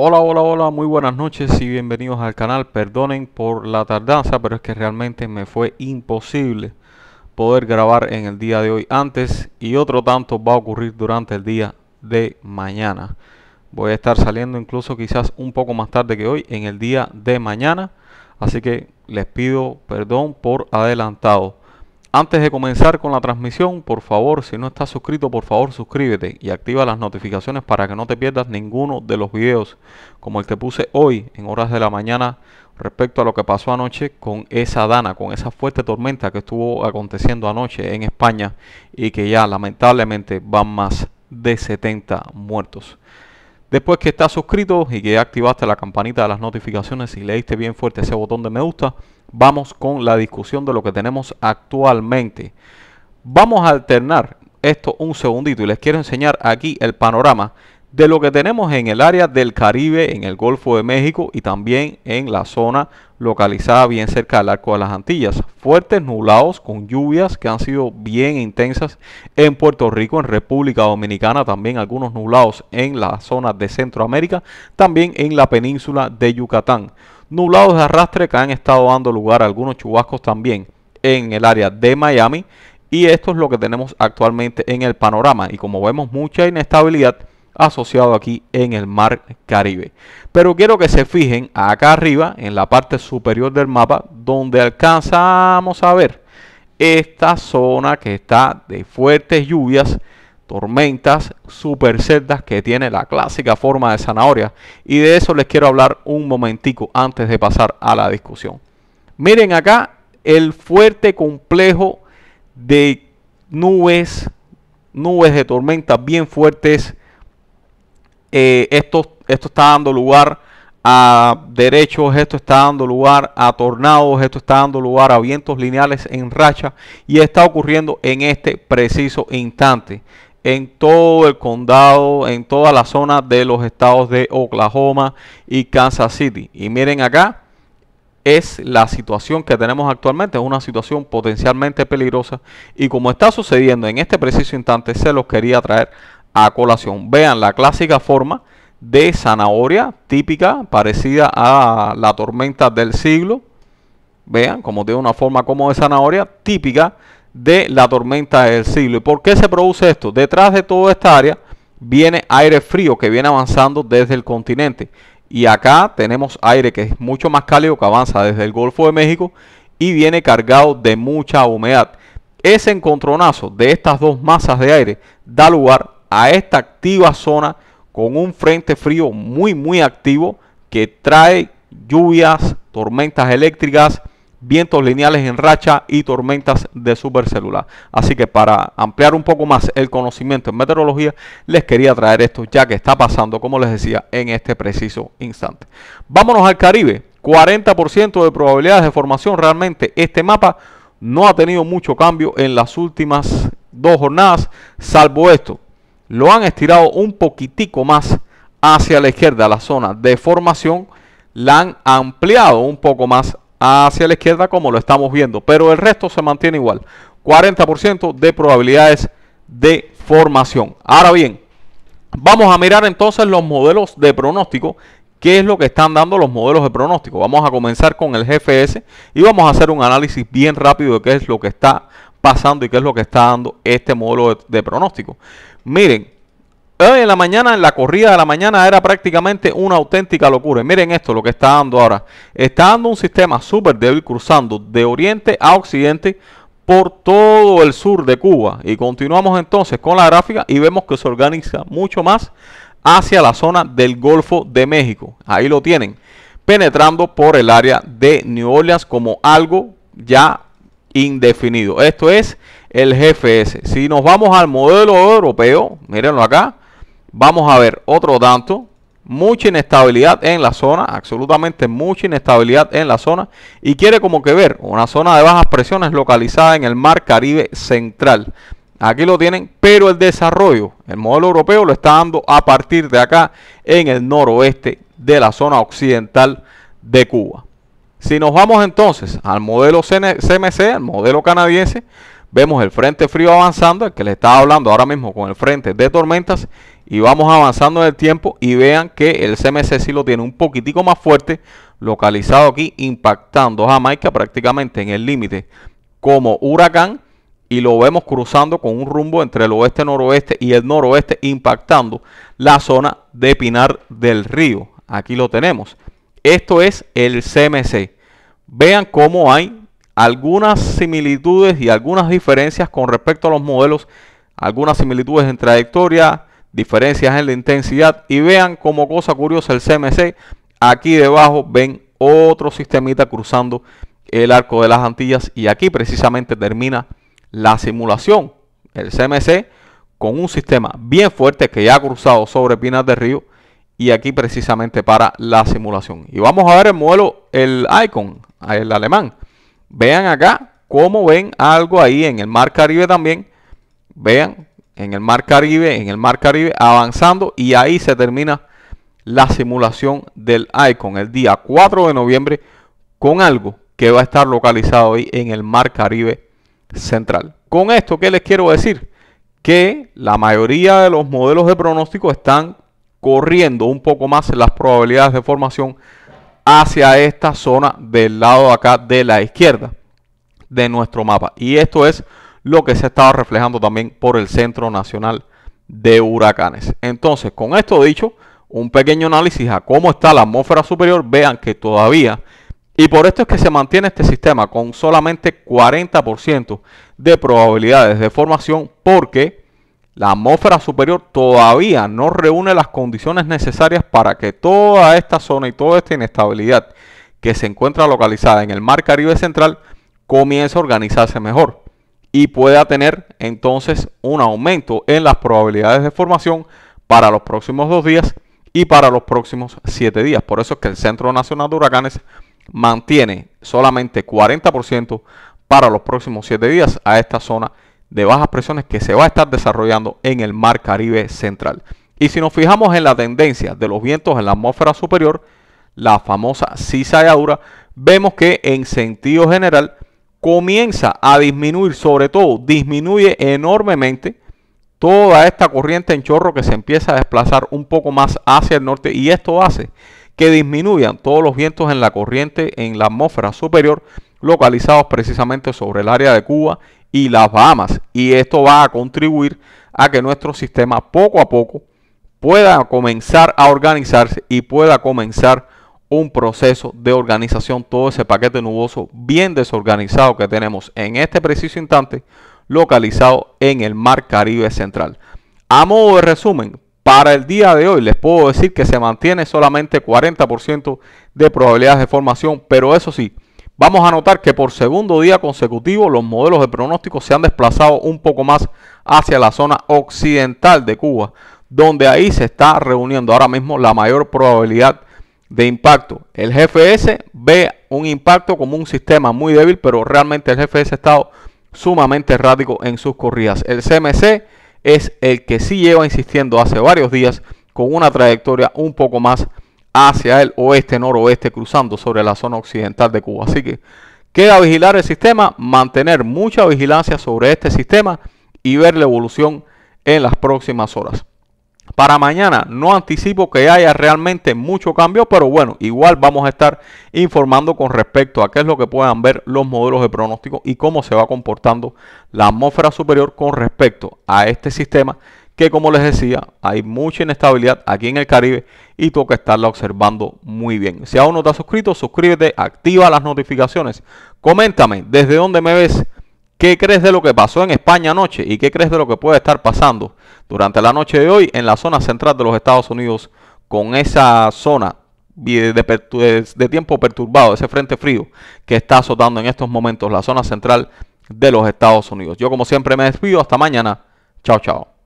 Hola, hola, hola, muy buenas noches y bienvenidos al canal. Perdonen por la tardanza, pero es que realmente me fue imposible poder grabar en el día de hoy antes y otro tanto va a ocurrir durante el día de mañana. Voy a estar saliendo incluso quizás un poco más tarde que hoy en el día de mañana, así que les pido perdón por adelantado. Antes de comenzar con la transmisión, por favor, si no estás suscrito, por favor suscríbete y activa las notificaciones para que no te pierdas ninguno de los videos, como el que puse hoy en horas de la mañana respecto a lo que pasó anoche con esa dana, con esa fuerte tormenta que estuvo aconteciendo anoche en España y que ya lamentablemente van más de 70 muertos. Después que estás suscrito y que activaste la campanita de las notificaciones y leíste bien fuerte ese botón de me gusta, vamos con la discusión de lo que tenemos actualmente. Vamos a alternar esto un segundito y les quiero enseñar aquí el panorama de lo que tenemos en el área del Caribe, en el Golfo de México y también en la zona localizada bien cerca del Arco de las Antillas. Fuertes nublados con lluvias que han sido bien intensas en Puerto Rico, en República Dominicana, también algunos nublados en la zona de Centroamérica, también en la península de Yucatán. Nublados de arrastre que han estado dando lugar a algunos chubascos también en el área de Miami y esto es lo que tenemos actualmente en el panorama y como vemos mucha inestabilidad asociado aquí en el mar Caribe. Pero quiero que se fijen acá arriba, en la parte superior del mapa, donde alcanzamos a ver esta zona que está de fuertes lluvias, tormentas, super que tiene la clásica forma de zanahoria. Y de eso les quiero hablar un momentico antes de pasar a la discusión. Miren acá el fuerte complejo de nubes, nubes de tormentas bien fuertes eh, esto, esto está dando lugar a derechos, esto está dando lugar a tornados, esto está dando lugar a vientos lineales en racha y está ocurriendo en este preciso instante en todo el condado, en toda la zona de los estados de Oklahoma y Kansas City. Y miren acá, es la situación que tenemos actualmente, es una situación potencialmente peligrosa y como está sucediendo en este preciso instante, se los quería traer a colación. Vean la clásica forma de zanahoria típica parecida a la tormenta del siglo. Vean como tiene una forma como de zanahoria típica de la tormenta del siglo. ¿Y por qué se produce esto? Detrás de toda esta área viene aire frío que viene avanzando desde el continente. Y acá tenemos aire que es mucho más cálido que avanza desde el Golfo de México y viene cargado de mucha humedad. Ese encontronazo de estas dos masas de aire da lugar a esta activa zona con un frente frío muy muy activo que trae lluvias, tormentas eléctricas, vientos lineales en racha y tormentas de supercelular. Así que para ampliar un poco más el conocimiento en meteorología, les quería traer esto ya que está pasando, como les decía, en este preciso instante. Vámonos al Caribe. 40% de probabilidades de formación. Realmente este mapa no ha tenido mucho cambio en las últimas dos jornadas, salvo esto lo han estirado un poquitico más hacia la izquierda. La zona de formación la han ampliado un poco más hacia la izquierda como lo estamos viendo. Pero el resto se mantiene igual. 40% de probabilidades de formación. Ahora bien, vamos a mirar entonces los modelos de pronóstico. ¿Qué es lo que están dando los modelos de pronóstico? Vamos a comenzar con el GFS y vamos a hacer un análisis bien rápido de qué es lo que está pasando y qué es lo que está dando este modelo de, de pronóstico. Miren, hoy en la mañana, en la corrida de la mañana, era prácticamente una auténtica locura. miren esto, lo que está dando ahora. Está dando un sistema súper débil cruzando de oriente a occidente por todo el sur de Cuba. Y continuamos entonces con la gráfica y vemos que se organiza mucho más hacia la zona del Golfo de México. Ahí lo tienen, penetrando por el área de New Orleans como algo ya indefinido. Esto es el GFS. Si nos vamos al modelo europeo, mírenlo acá, vamos a ver otro tanto. Mucha inestabilidad en la zona, absolutamente mucha inestabilidad en la zona. Y quiere como que ver una zona de bajas presiones localizada en el Mar Caribe Central. Aquí lo tienen, pero el desarrollo, el modelo europeo lo está dando a partir de acá en el noroeste de la zona occidental de Cuba. Si nos vamos entonces al modelo CMC, el modelo canadiense, Vemos el frente frío avanzando, el que les estaba hablando ahora mismo con el frente de tormentas. Y vamos avanzando en el tiempo y vean que el CMC sí lo tiene un poquitico más fuerte, localizado aquí, impactando Jamaica prácticamente en el límite como huracán y lo vemos cruzando con un rumbo entre el oeste noroeste y el noroeste impactando la zona de Pinar del Río. Aquí lo tenemos. Esto es el CMC. Vean cómo hay algunas similitudes y algunas diferencias con respecto a los modelos, algunas similitudes en trayectoria, diferencias en la intensidad y vean como cosa curiosa el CMC, aquí debajo ven otro sistemita cruzando el arco de las Antillas y aquí precisamente termina la simulación, el CMC con un sistema bien fuerte que ya ha cruzado sobre Pinas de Río y aquí precisamente para la simulación. Y vamos a ver el modelo, el Icon, el alemán. Vean acá cómo ven algo ahí en el Mar Caribe también. Vean en el Mar Caribe, en el Mar Caribe avanzando y ahí se termina la simulación del Icon el día 4 de noviembre con algo que va a estar localizado ahí en el Mar Caribe Central. Con esto, ¿qué les quiero decir? Que la mayoría de los modelos de pronóstico están corriendo un poco más las probabilidades de formación hacia esta zona del lado de acá de la izquierda de nuestro mapa. Y esto es lo que se ha reflejando también por el Centro Nacional de Huracanes. Entonces, con esto dicho, un pequeño análisis a cómo está la atmósfera superior, vean que todavía, y por esto es que se mantiene este sistema con solamente 40% de probabilidades de formación, porque la atmósfera superior todavía no reúne las condiciones necesarias para que toda esta zona y toda esta inestabilidad que se encuentra localizada en el Mar Caribe Central comience a organizarse mejor y pueda tener entonces un aumento en las probabilidades de formación para los próximos dos días y para los próximos siete días. Por eso es que el Centro Nacional de Huracanes mantiene solamente 40% para los próximos siete días a esta zona de bajas presiones que se va a estar desarrollando en el Mar Caribe Central. Y si nos fijamos en la tendencia de los vientos en la atmósfera superior, la famosa cizalladura, vemos que en sentido general comienza a disminuir, sobre todo disminuye enormemente toda esta corriente en chorro que se empieza a desplazar un poco más hacia el norte y esto hace que disminuyan todos los vientos en la corriente en la atmósfera superior localizados precisamente sobre el área de Cuba y las Bahamas. Y esto va a contribuir a que nuestro sistema poco a poco pueda comenzar a organizarse y pueda comenzar un proceso de organización. Todo ese paquete nuboso bien desorganizado que tenemos en este preciso instante localizado en el Mar Caribe Central. A modo de resumen, para el día de hoy les puedo decir que se mantiene solamente 40% de probabilidades de formación, pero eso sí, vamos a notar que por segundo día consecutivo los modelos de pronóstico se han desplazado un poco más hacia la zona occidental de Cuba, donde ahí se está reuniendo ahora mismo la mayor probabilidad de impacto. El GFS ve un impacto como un sistema muy débil, pero realmente el GFS ha estado sumamente errático en sus corridas. El CMC es el que sí lleva insistiendo hace varios días con una trayectoria un poco más hacia el oeste-noroeste, cruzando sobre la zona occidental de Cuba. Así que queda vigilar el sistema, mantener mucha vigilancia sobre este sistema y ver la evolución en las próximas horas. Para mañana no anticipo que haya realmente mucho cambio, pero bueno, igual vamos a estar informando con respecto a qué es lo que puedan ver los modelos de pronóstico y cómo se va comportando la atmósfera superior con respecto a este sistema que como les decía, hay mucha inestabilidad aquí en el Caribe y que estarla observando muy bien. Si aún no te has suscrito, suscríbete, activa las notificaciones. Coméntame desde dónde me ves, qué crees de lo que pasó en España anoche y qué crees de lo que puede estar pasando durante la noche de hoy en la zona central de los Estados Unidos con esa zona de tiempo perturbado, ese frente frío que está azotando en estos momentos la zona central de los Estados Unidos. Yo como siempre me despido, hasta mañana. Chao, chao.